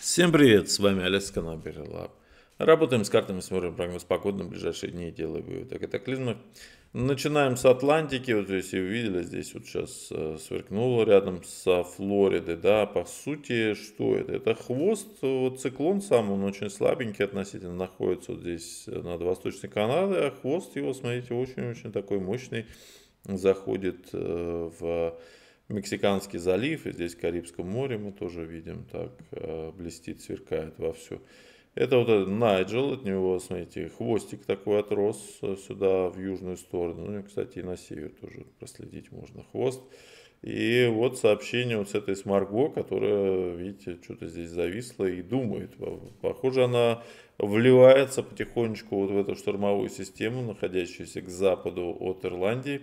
Всем привет, с вами Олег с Работаем с картами, смотрим прогноз погоды на ближайшие дни и делаем выводы о катаклизмах. Начинаем с Атлантики, вот если вы видели, здесь вот сейчас э, сверкнуло рядом со Флоридой, да, по сути, что это? Это хвост, вот циклон сам, он очень слабенький относительно находится вот здесь э, над Восточной Канадой, а хвост его, смотрите, очень-очень такой мощный, заходит э, в Мексиканский залив, и здесь Карибском море мы тоже видим, так э, блестит, сверкает вовсю. Это вот этот Найджел, от него, смотрите, хвостик такой отрос э, сюда, в южную сторону. Ну, кстати, и на север тоже проследить можно хвост. И вот сообщение вот с этой Смарго, которая, видите, что-то здесь зависла и думает. Похоже, она вливается потихонечку вот в эту штормовую систему, находящуюся к западу от Ирландии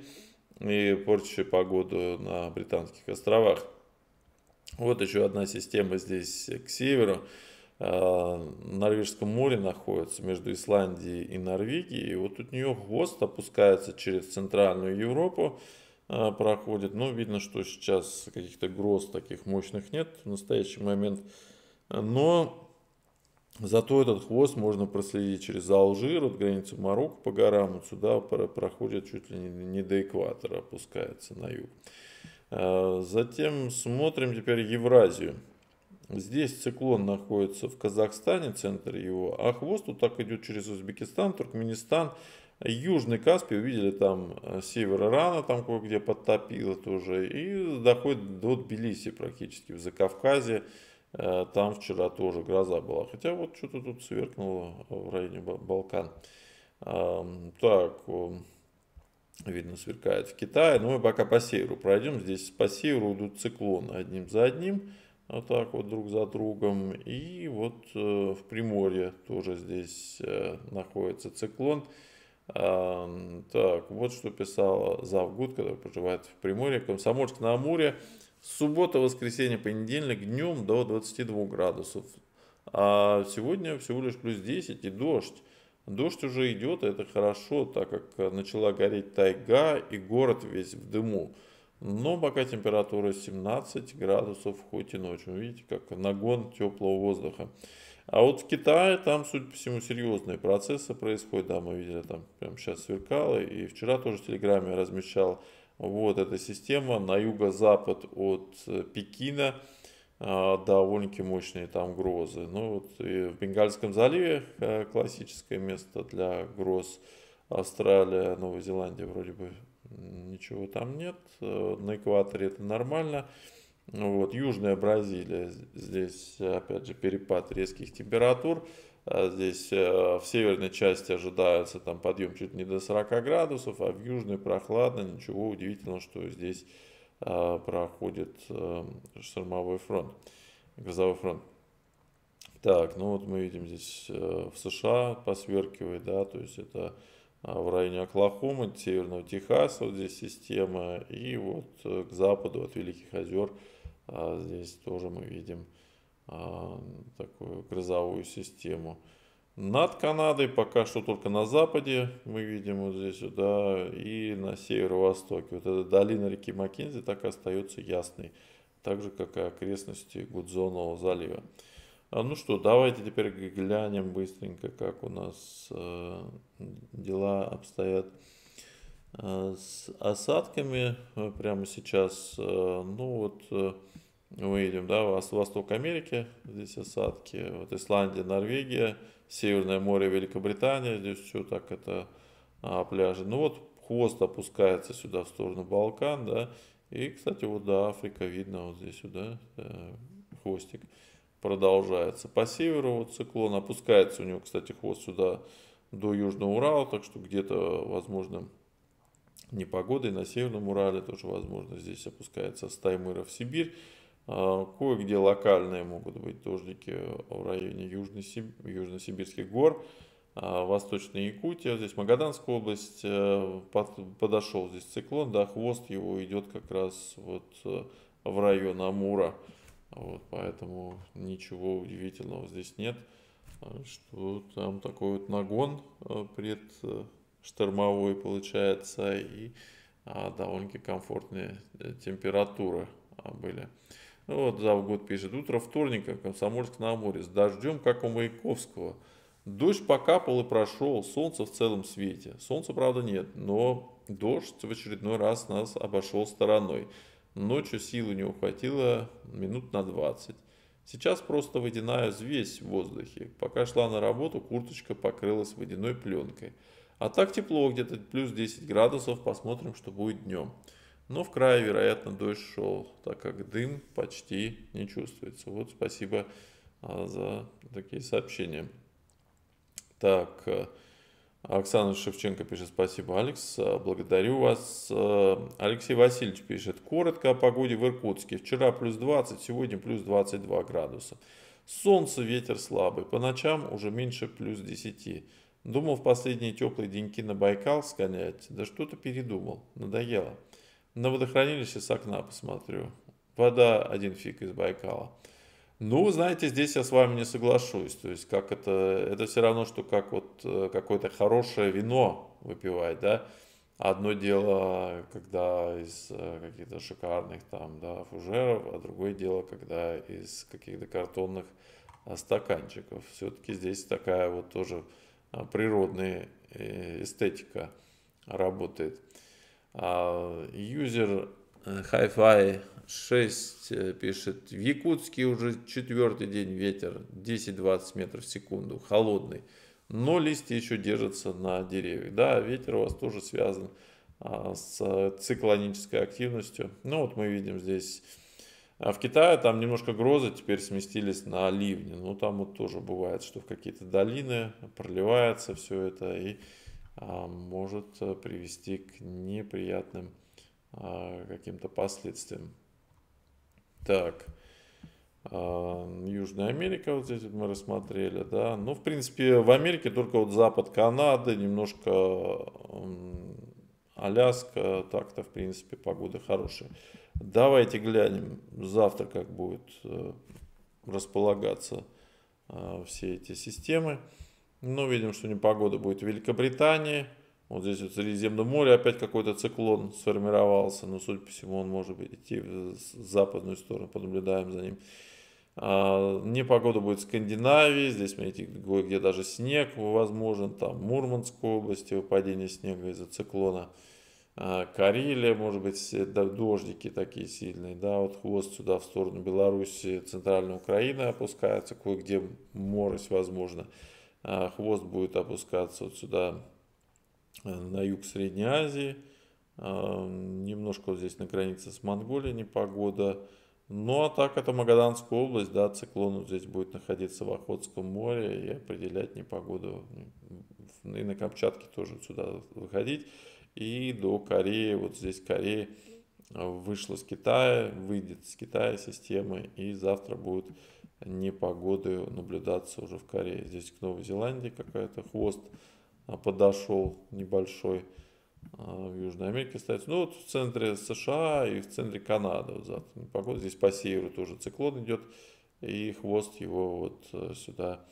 и порчащая погоду на Британских островах. Вот еще одна система здесь к северу. А, в Норвежском море находится между Исландией и Норвегией. И вот у нее хвост опускается через Центральную Европу, а, проходит. Но ну, видно, что сейчас каких-то гроз таких мощных нет в настоящий момент. Но Зато этот хвост можно проследить через Алжир, от границы Марокко по горам, вот сюда проходит чуть ли не до экватора, опускается на юг. А, затем смотрим теперь Евразию. Здесь циклон находится в Казахстане, центр его, а хвост вот так идет через Узбекистан, Туркменистан, Южный Каспий, увидели там э, север Ирана, там кое-где подтопило тоже, и доходит до Тбилиси практически, в Закавказе, Э, там вчера тоже гроза была. Хотя вот что-то тут сверкнуло в районе Балкан. Так, видно, сверкает в Китае. Но ну, мы пока по северу пройдем. Здесь по северу идут циклоны одним за одним. Вот так вот друг за другом. И вот э, в Приморье тоже здесь э, находится циклон. Циклон. Так, вот что писала Завгуд, который проживает в Приморье, Комсомольск-на-Амуре. Суббота, воскресенье, понедельник днем до 22 градусов. А сегодня всего лишь плюс 10 и дождь. Дождь уже идет, и это хорошо, так как начала гореть тайга и город весь в дыму. Но пока температура 17 градусов, хоть и ночью. Видите, как нагон теплого воздуха. А вот в Китае там, судя по всему, серьезные процессы происходят. Да, мы видели, там прямо сейчас сверкало. И вчера тоже в Телеграме размещал вот эта система на юго-запад от э, Пекина а, довольно-таки мощные там грозы. Ну вот и в Бенгальском заливе э, классическое место для гроз Австралия, Новая Зеландия вроде бы ничего там нет. Э, на экваторе это нормально. Вот, Южная Бразилия, здесь опять же перепад резких температур. А здесь э, в северной части ожидается там подъем чуть не до 40 градусов, а в южной прохладно. Ничего удивительного, что здесь э, проходит э, штормовой фронт, грозовой фронт. Так, ну вот мы видим здесь в США посверкивает, да, то есть это в районе Оклахомы, Северного Техаса, вот здесь система, и вот к западу от Великих озер – а Здесь тоже мы видим а, такую грозовую систему. Над Канадой пока что только на западе мы видим вот здесь, сюда и на северо-востоке. Вот эта долина реки Маккензи так и остается ясной, так же, как и окрестности Гудзонового залива. А, ну что, давайте теперь глянем быстренько, как у нас а, дела обстоят Э, с осадками э, прямо сейчас, э, ну вот мы видим, да, Восток Америки, здесь осадки, вот Исландия, Норвегия, Северное море, Великобритания, здесь все так это а, пляжи. Ну вот хвост опускается сюда в сторону Балкан, да, и, кстати, вот да, Африка видно вот здесь сюда, да, хвостик продолжается. По северу вот циклон опускается, у него, кстати, хвост сюда до Южного Урала, так что где-то, возможно, непогодой на Северном Урале тоже возможно. Здесь опускается с Таймыра в Сибирь. А, кое-где локальные могут быть дождики в районе Южно-Сибирских гор. А, Восточная Якутия, здесь Магаданская область, э, подошел здесь циклон, да, хвост его идет как раз вот э, в район Амура, вот, поэтому ничего удивительного здесь нет, а, что там такой вот нагон э, пред штормовой получается, и а, довольно-таки комфортные э, температуры а, были. Ну, вот Завгод пишет, утро вторника, Комсомольск на море, с дождем, как у Маяковского. Дождь покапал и прошел, солнце в целом свете. Солнца, правда, нет, но дождь в очередной раз нас обошел стороной. Ночью силы не ухватило минут на 20. Сейчас просто водяная взвесь в воздухе. Пока шла на работу, курточка покрылась водяной пленкой. А так тепло, где-то плюс 10 градусов, посмотрим, что будет днем. Но в крае, вероятно, дождь шел, так как дым почти не чувствуется. Вот спасибо а, за такие сообщения. Так, э, Оксана Шевченко пишет «Спасибо, Алекс, э, благодарю вас». Э, Алексей Васильевич пишет «Коротко о погоде в Иркутске. Вчера плюс 20, сегодня плюс 22 градуса. Солнце, ветер слабый. По ночам уже меньше плюс 10. Думал в последние теплые деньки на Байкал сгонять, да что-то передумал, надоело. На водохранилище с окна посмотрю. Вода один фиг из Байкала. Ну, знаете, здесь я с вами не соглашусь. То есть, как это, это все равно, что как вот э, какое-то хорошее вино выпивать, да. Одно дело, когда из э, каких-то шикарных там, да, фужеров, а другое дело, когда из каких-то картонных э, стаканчиков. Все-таки здесь такая вот тоже а, природная э, эстетика работает. User а, э, Hi-Fi 6 э, пишет, в Якутске уже четвертый день ветер 10-20 метров в секунду, холодный, но листья еще держатся на деревьях. Да, ветер у вас тоже связан а, с циклонической активностью. Ну вот мы видим здесь а в Китае там немножко грозы теперь сместились на ливни. Ну, там вот тоже бывает, что в какие-то долины проливается все это и а, может э, привести к неприятным а, каким-то последствиям. Так, а, Южная Америка вот здесь вот мы рассмотрели, да. Ну, в принципе, в Америке только вот запад Канады, немножко Аляска, так-то, в принципе, погода хорошая. Давайте глянем завтра, как будут э, располагаться э, все эти системы. Ну, видим, что непогода будет в Великобритании. Вот здесь вот Средиземное море опять какой-то циклон сформировался, но, судя по всему, он может идти в западную сторону, понаблюдаем за ним. А, не погода будет в Скандинавии, здесь, смотрите, где даже снег возможен, там Мурманской области выпадение снега из-за циклона. А, Карелия, может быть, да, дождики такие сильные, да, вот хвост сюда в сторону Беларуси, Центральная Украина опускается, кое-где морось, возможно. А, хвост будет опускаться вот сюда, э, на юг Средней Азии. Немножко вот здесь на границе с Монголией непогода. погода ну а так это Магаданская область, да, циклон здесь будет находиться в Охотском море и определять непогоду. И на Камчатке тоже сюда выходить. И до Кореи, вот здесь Корея а, вышла с Китая, выйдет с Китая система, и завтра будет непогоды наблюдаться уже в Корее. Здесь к Новой Зеландии какая-то хвост а, подошел небольшой. Э, в Южной Америке остается. Ну вот в центре США и в центре Канады вот завтра погода. Здесь по северу тоже циклон идет, и хвост его вот э, сюда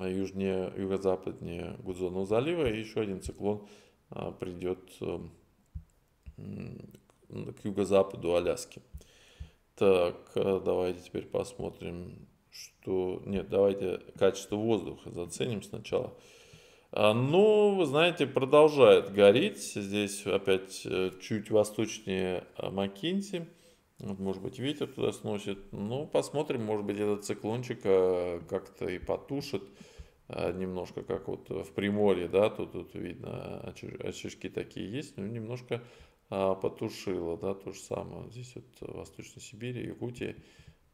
э, южнее, юго-западнее Гудзонного залива, и еще один циклон придет к юго-западу Аляски. Так, давайте теперь посмотрим, что... Нет, давайте качество воздуха заценим сначала. А, ну, вы знаете, продолжает гореть. Здесь опять э, чуть восточнее э, Макинти. Может быть, ветер туда сносит. Ну, посмотрим, может быть, этот циклончик э, как-то и потушит немножко, как вот в Приморье, да, тут, тут видно, очишки такие есть, ну немножко а, потушило, да, то же самое. Здесь вот в Восточной Сибири, Якутии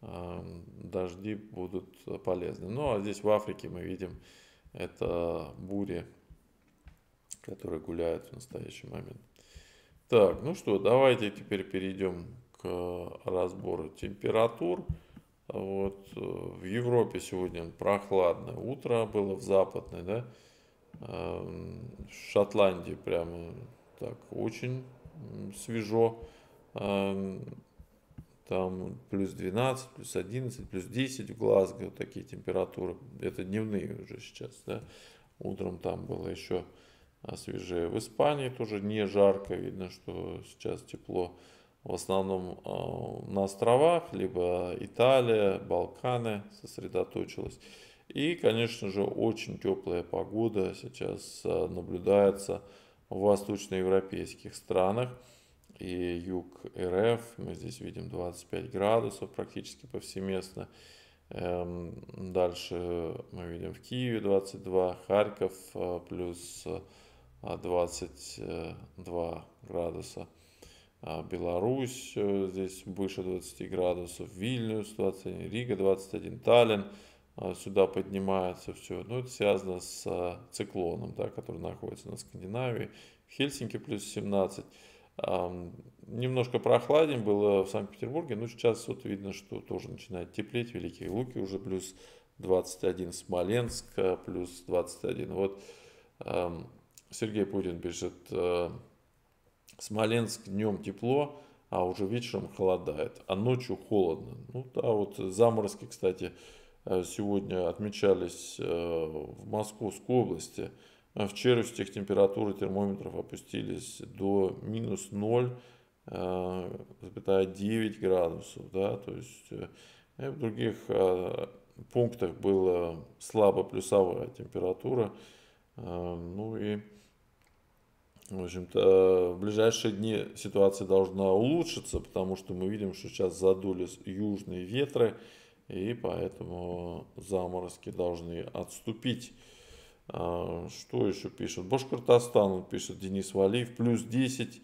а, дожди будут полезны. Ну, а здесь в Африке мы видим, это бури, которые гуляют в настоящий момент. Так, ну что, давайте теперь перейдем к разбору температур. Вот э, в Европе сегодня прохладное утро было в западной, да? Эм, в Шотландии прямо так очень свежо. Эм, там плюс 12, плюс 11, плюс 10 в Глазго, такие температуры, это дневные уже сейчас, да, утром там было еще а, свежее. В Испании тоже не жарко, видно, что сейчас тепло, в основном а, на островах, либо Италия, Балканы сосредоточилась. И, конечно же, очень теплая погода сейчас а, наблюдается в восточноевропейских странах и юг РФ. Мы здесь видим 25 градусов практически повсеместно. Эм, дальше мы видим в Киеве 22, Харьков э, плюс 22 э, градуса. А Беларусь э, здесь выше 20 градусов, Вильнюс 21, Рига 21, Таллин сюда поднимается все. Ну, это связано с циклоном, да, который находится на Скандинавии. Хельсинки плюс 17. Немножко прохладнее было в Санкт-Петербурге, но сейчас вот видно, что тоже начинает теплеть. Великие Луки уже плюс 21, Смоленск э, плюс 21. Вот Сергей Путин пишет, э, Смоленск днем тепло, а уже вечером холодает, а ночью холодно. Ну да, вот заморозки, кстати, э, сегодня отмечались в Московской области. А в челюстях температуры термометров опустились до минус 0,9 э, градусов. Да? То есть э, э, в других пунктах была слабо плюсовая температура. Ну и, в общем-то, в ближайшие дни ситуация должна улучшиться, потому что мы видим, что сейчас задули южные ветры, и поэтому заморозки должны отступить. А, что еще пишут? Башкортостан пишет Денис Валиев. Плюс 10,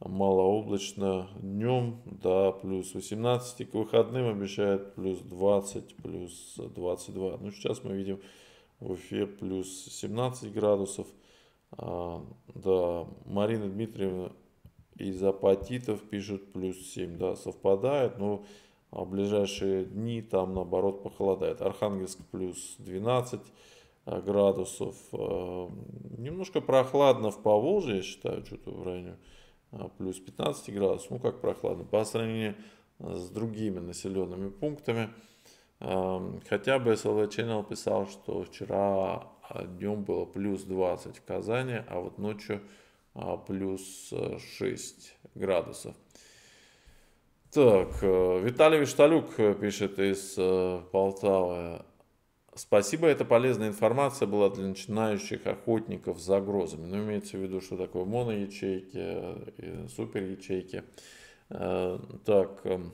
малооблачно днем, да, плюс 18. к выходным обещает плюс 20, плюс 22. Ну, сейчас мы видим в Уфе плюс 17 градусов. А, да, Марина Дмитриевна из апатитов пишет плюс 7, да, совпадает, но а, в ближайшие дни там наоборот похолодает. Архангельск плюс 12, Э, градусов. Э, немножко прохладно в Поволжье, я считаю, что-то в районе э, плюс 15 градусов. Ну, как прохладно. По сравнению с другими населенными пунктами. Хотя бы SLV Channel писал, что вчера днем было плюс 20 в Казани, а вот ночью плюс 6 градусов. Так, Виталий Вишталюк пишет из Полтавы. Спасибо, это полезная информация была для начинающих охотников за грозами. Но ну, имеется в виду, что такое моноячейки, э, супер э, Так, эм,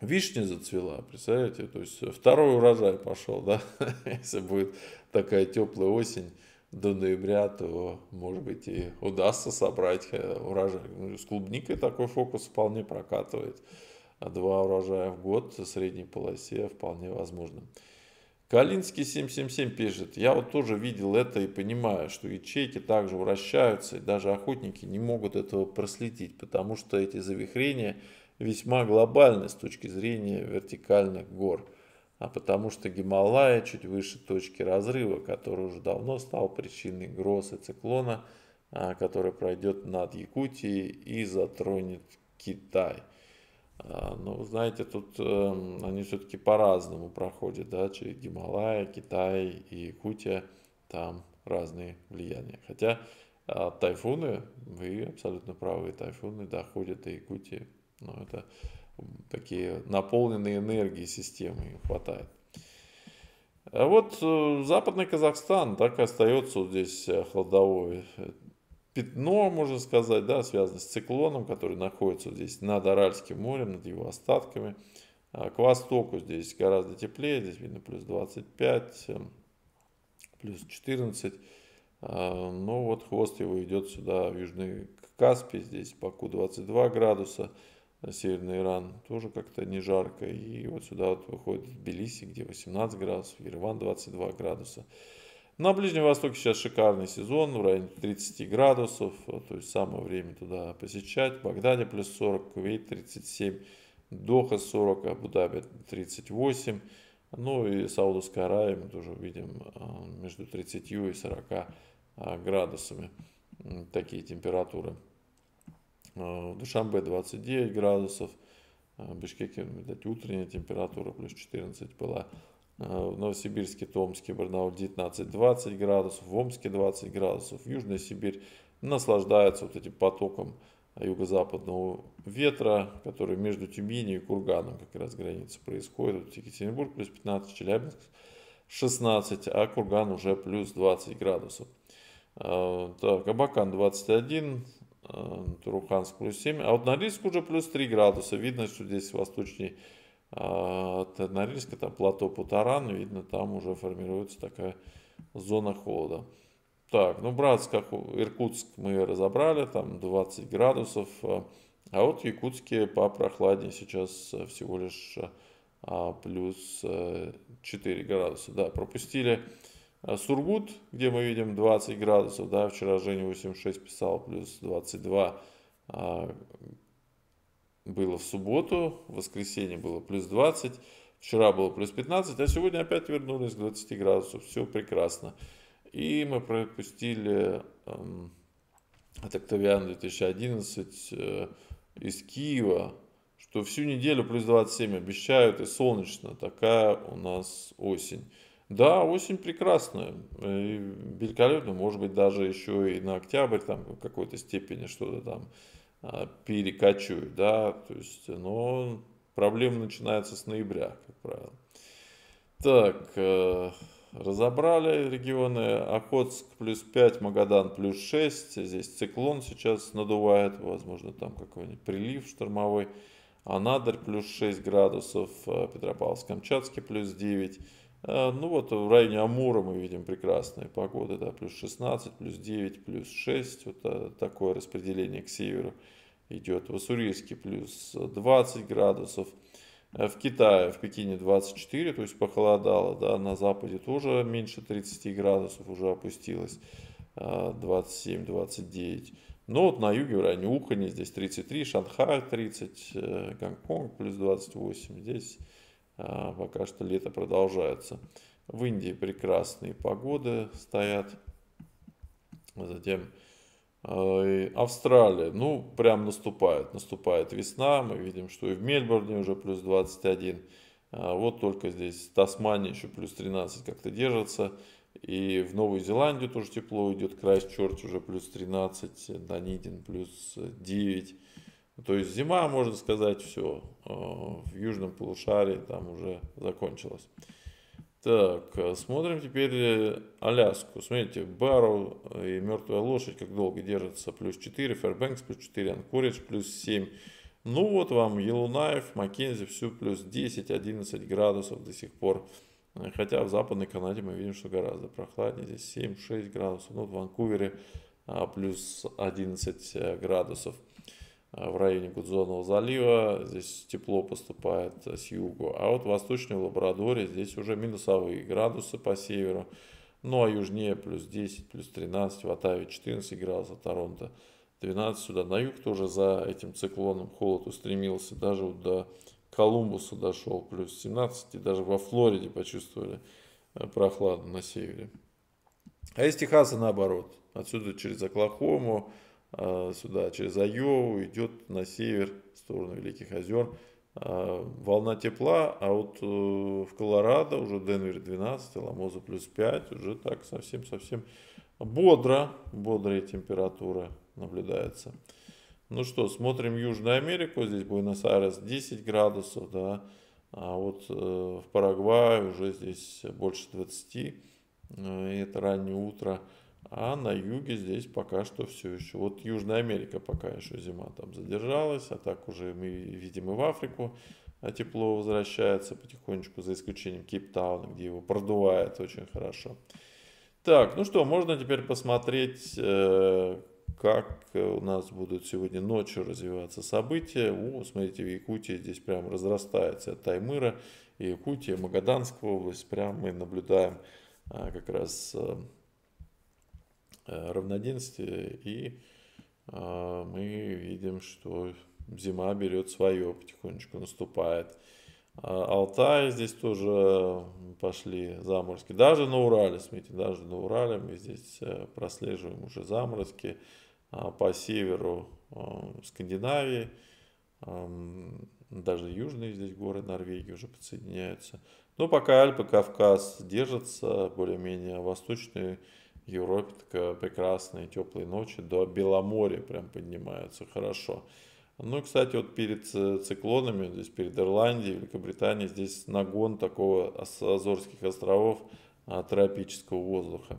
вишня зацвела, представляете? То есть второй урожай пошел, да? Если будет такая теплая осень до ноября, то, может быть, и удастся собрать э, урожай. Ну, с клубникой такой фокус вполне прокатывает. А два урожая в год в средней полосе вполне возможно. Калинский 777 пишет, я вот тоже видел это и понимаю, что ячейки также вращаются, и даже охотники не могут этого проследить, потому что эти завихрения весьма глобальны с точки зрения вертикальных гор, а потому что Гималая чуть выше точки разрыва, который уже давно стал причиной гроз циклона, а, который пройдет над Якутией и затронет Китай – а, ну, знаете, тут эм, они все-таки по-разному проходят, да, через Гималая, Китай и Якутия, там разные влияния. Хотя а, тайфуны, вы абсолютно правы, тайфуны доходят до Якутии, но ну, это такие наполненные энергией системы им хватает. А вот э, Западный Казахстан так и остается вот здесь э, холодовой э, пятно, можно сказать, да, связано с циклоном, который находится здесь над Аральским морем, над его остатками. А, к востоку здесь гораздо теплее, здесь видно плюс 25, эм, плюс 14. А, Но ну вот хвост его идет сюда, в Южный Каспий, здесь Баку 22 градуса, э, Северный Иран тоже как-то не жарко. И вот сюда вот выходит Тбилиси, где 18 градусов, Ереван 22 градуса. На Ближнем Востоке сейчас шикарный сезон, в районе 30 градусов, то есть самое время туда посещать. В Багдаде плюс 40, Кувейт 37, Доха 40, Абу-Даби 38. Ну и Саудовская Аравия мы тоже видим а, между 30 и 40 а, градусами такие температуры. А, в Душамбе 29 градусов, в Бишкеке, видать, утренняя температура плюс 14 была. Э, в Новосибирске, Томске, Барнауле 19-20 градусов, в Омске 20 градусов. Южная Сибирь наслаждается вот этим потоком юго-западного ветра, который между Тюменью и Курганом как раз граница происходит. Вот Екатеринбург плюс 15, Челябинск 16, а Курган уже плюс 20 градусов. Э, так, Абакан 21, э, Туруханск плюс 7, а вот Норильск уже плюс 3 градуса. Видно, что здесь восточнее а, от Норильска, там плато Путаран, видно, там уже формируется такая зона холода. Так, ну Братск, как Иркутск мы разобрали, там 20 градусов, а, а вот в Якутске попрохладнее сейчас всего лишь а, плюс 4 э, градуса. Да, пропустили э, Сургут, где мы видим 20 градусов, да, вчера Женя 86 писал, плюс 22 было в субботу, в воскресенье было плюс 20, вчера было плюс 15, а сегодня опять вернулись к 20 градусов, все прекрасно. И мы пропустили эм, от Октавиана 2011 э, из Киева, что всю неделю плюс 27 обещают и солнечно, такая у нас осень. Да, осень прекрасная, э, и великолепно, может быть, даже еще и на октябрь там в какой-то степени что-то там а, перекочует, да, то есть, э, но проблема начинается с ноября, как правило. Так, э, разобрали регионы, Охотск плюс 5, Магадан плюс 6, здесь циклон сейчас надувает, возможно, там какой-нибудь прилив штормовой, Анадырь плюс 6 градусов, э, Петропавловск-Камчатский плюс 9, а, ну вот в районе Амура мы видим прекрасные погоды, да, плюс 16, плюс 9, плюс 6, вот а, такое распределение к северу идет. В Уссурийске плюс 20 градусов, а в Китае, в Пекине 24, то есть похолодало, да, на западе тоже меньше 30 градусов уже опустилось, 27-29. Но ну вот на юге в районе Ухани здесь 33, Шанхай 30, э, Гонконг плюс 28, здесь а, пока что лето продолжается. В Индии прекрасные погоды стоят. Затем э, Австралия, ну, прям наступает. Наступает весна, мы видим, что и в Мельбурне уже плюс 21. А, вот только здесь Тасмания еще плюс 13 как-то держится. И в Новую Зеландию тоже тепло идет. черт уже плюс 13, Донидин плюс 9. То есть зима, можно сказать, все. Э, в южном полушарии там уже закончилась. Так, э, смотрим теперь э, Аляску. Смотрите, Бару и Мертвая лошадь как долго держится. Плюс 4, Фэрбэнкс, плюс 4, Анкоридж, плюс 7. Ну вот вам Елунаев, Маккензи, все плюс 10-11 градусов до сих пор. Хотя в Западной Канаде мы видим, что гораздо прохладнее. Здесь 7-6 градусов. Ну, в Ванкувере а, плюс 11 градусов. Э, в районе Гудзонного залива, здесь тепло поступает с югу, а вот в восточной Лабрадоре здесь уже минусовые градусы по северу, ну а южнее плюс 10, плюс 13, в Атаве 14 градусов, Торонто 12 сюда. На юг тоже за этим циклоном холод устремился, даже вот до Колумбуса дошел плюс 17, и даже во Флориде почувствовали э, прохладу на севере. А из Техаса наоборот, отсюда через Оклахому, а, сюда через Айову, идет на север, в сторону Великих озер. А, волна тепла, а вот э, в Колорадо уже Денвер 12, Ламоза плюс 5, уже так совсем-совсем бодро, бодрая температура наблюдается. Ну что, смотрим Южную Америку, здесь Буэнос-Айрес 10 градусов, да, а вот э, в Парагвае уже здесь больше 20, э, это раннее утро. А на юге здесь пока что все еще. Вот Южная Америка пока еще зима там задержалась, а так уже мы видим и в Африку а тепло возвращается потихонечку, за исключением Кейптауна, где его продувает очень хорошо. Так, ну что, можно теперь посмотреть, э, как у нас будут сегодня ночью развиваться события. О, смотрите, в Якутии здесь прям разрастается от Таймыра и Якутия, Магаданская область. Прям мы наблюдаем а, как раз э, Э, равноденствие, и э, мы видим, что зима берет свое, потихонечку наступает. А Алтай здесь тоже пошли заморозки. Даже на Урале, смотрите, даже на Урале мы здесь э, прослеживаем уже заморозки а, по северу Скандинавии. Эм, даже южные здесь горы Норвегии уже подсоединяются. Но пока Альпы, Кавказ держатся, более-менее восточные Европе такая прекрасная теплые ночи до Беломорья прям поднимаются, хорошо. Ну кстати, вот перед циклонами, здесь перед Ирландией, Великобританией, здесь нагон такого Азорских островов а, тропического воздуха.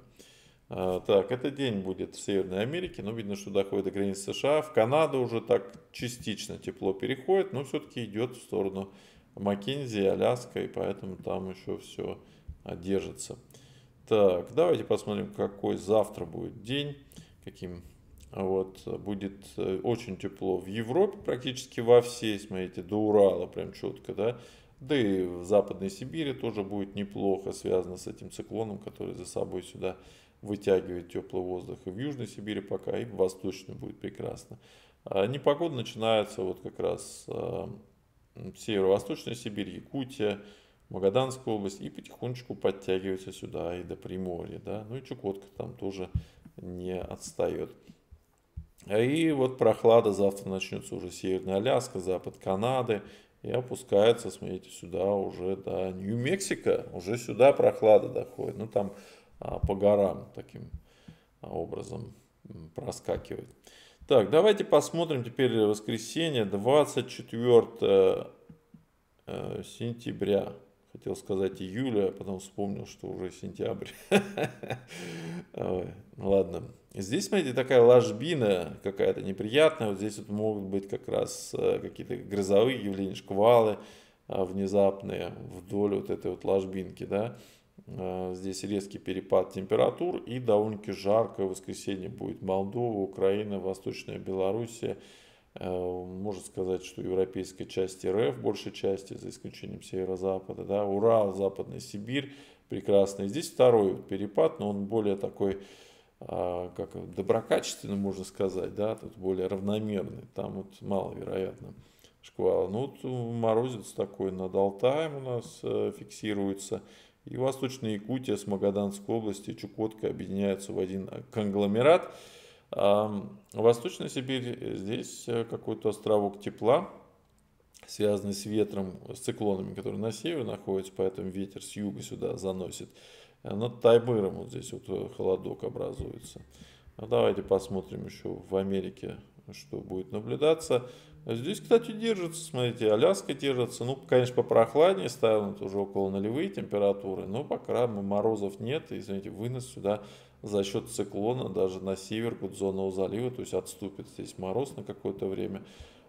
А, так, этот день будет в Северной Америке, но видно, что доходит до границ США. В Канаду уже так частично тепло переходит, но все-таки идет в сторону Маккензи, Аляска, и поэтому там еще все держится. Так, давайте посмотрим, какой завтра будет день, каким а, вот, будет э, очень тепло в Европе, практически во всей, смотрите, до Урала прям четко, да, да и в Западной Сибири тоже будет неплохо, связано с этим циклоном, который за собой сюда вытягивает теплый воздух. И в Южной Сибири пока, и в Восточной будет прекрасно. А, непогода начинается вот как раз а, Северо-Восточная Сибирь, Якутия, Магаданскую область и потихонечку подтягивается сюда и до Приморья, да, ну и Чукотка там тоже не отстает. И вот прохлада завтра начнется уже Северная Аляска, запад Канады и опускается, смотрите, сюда уже до Нью-Мексико, уже сюда прохлада доходит, ну там а, по горам таким а, образом проскакивает. Так, давайте посмотрим теперь воскресенье 24 э, сентября хотел сказать июля, а потом вспомнил, что уже сентябрь. Ну ладно. Здесь, смотрите, такая ложбина какая-то неприятная. Вот здесь вот могут быть как раз э, какие-то грозовые явления, шквалы э, внезапные вдоль вот этой вот ложбинки, да. Э, здесь резкий перепад температур и довольно-таки жаркое воскресенье будет. Молдова, Украина, Восточная Белоруссия – Э, можно сказать, что европейской части РФ, большей части, за исключением северо-запада, да, Урал, Западная Сибирь, прекрасно. И здесь второй перепад, но он более такой, а, как доброкачественный, можно сказать, да, тут более равномерный, там вот маловероятно шквал. Ну, вот э, морозец такой над Алтаем у нас э, фиксируется, и Восточная Якутия с Магаданской области, Чукотка объединяются в один конгломерат – Восточная Сибирь, э, здесь э, какой-то островок тепла, связанный с ветром, с циклонами, которые на север находятся, поэтому ветер с юга сюда заносит. Э, над Таймыром вот здесь вот холодок образуется. Ну, давайте посмотрим еще в Америке, что будет наблюдаться. Здесь, кстати, держится, смотрите, Аляска держится. Ну, конечно, попрохладнее ставим, это уже около нулевые температуры, но пока морозов нет, и, извините, вынос сюда за счет циклона даже на север Гудзонного залива, то есть отступит здесь мороз на какое-то время.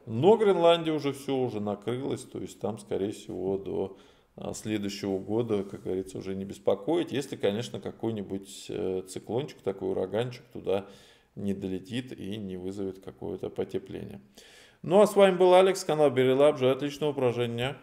Но Гренландия уже все уже накрылась, то есть там, скорее всего, до а, следующего года, как говорится, уже не беспокоить, если, конечно, какой-нибудь э, циклончик, такой ураганчик туда не долетит и не вызовет какое-то потепление. Ну а с вами был Алекс, канал Берилаб. Желаю отличного упражнения.